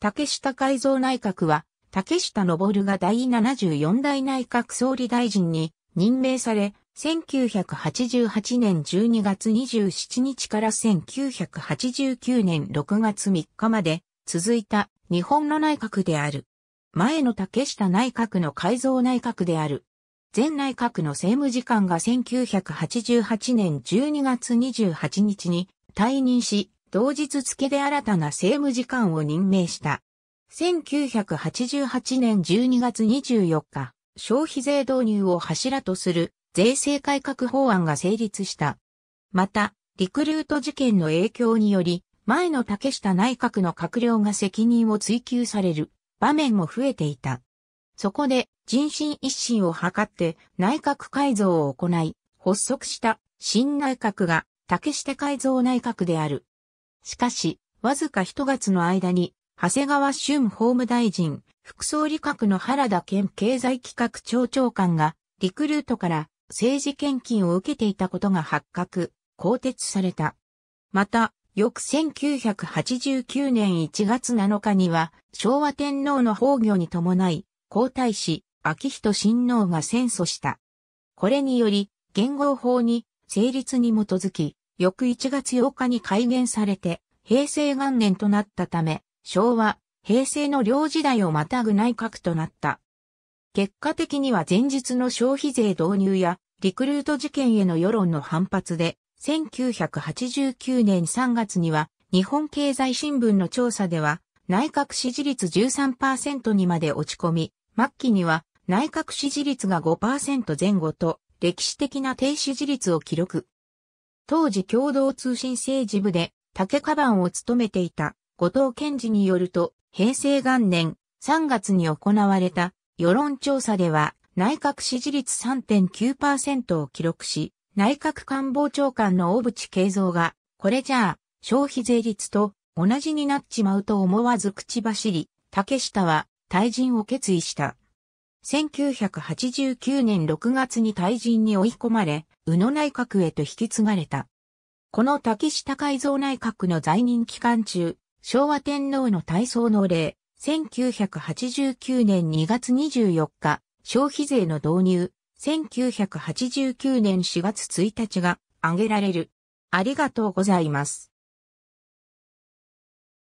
竹下改造内閣は、竹下登が第74代内閣総理大臣に任命され、1988年12月27日から1989年6月3日まで続いた日本の内閣である。前の竹下内閣の改造内閣である。前内閣の政務次官が1988年12月28日に退任し、同日付で新たな政務次官を任命した。1988年12月24日、消費税導入を柱とする税制改革法案が成立した。また、リクルート事件の影響により、前の竹下内閣の閣僚が責任を追及される場面も増えていた。そこで人心一新を図って内閣改造を行い、発足した新内閣が竹下改造内閣である。しかし、わずか一月の間に、長谷川俊法務大臣、副総理閣の原田健経済企画庁長官が、リクルートから政治献金を受けていたことが発覚、更迭された。また、翌1989年1月7日には、昭和天皇の崩御に伴い、皇太子、秋仁親王が戦争した。これにより、言語法に、成立に基づき、翌1月8日に改元されて、平成元年となったため、昭和、平成の両時代をまたぐ内閣となった。結果的には前日の消費税導入やリクルート事件への世論の反発で、1989年3月には日本経済新聞の調査では内閣支持率13%にまで落ち込み、末期には内閣支持率が5%前後と歴史的な低支持率を記録。当時共同通信政治部で竹カバンを務めていた後藤健二によると、平成元年3月に行われた世論調査では内閣支持率3.9%を記録し、内閣官房長官の小渕恵三が、これじゃあ消費税率と同じになっちまうと思わず口走り、竹下は退陣を決意した。1989年6月に退陣に追い込まれ、宇野内閣へと引き継がれた。この滝下改造内閣の在任期間中、昭和天皇の体操の例、1989年2月24日、消費税の導入、1989年4月1日が挙げられる。ありがとうございます。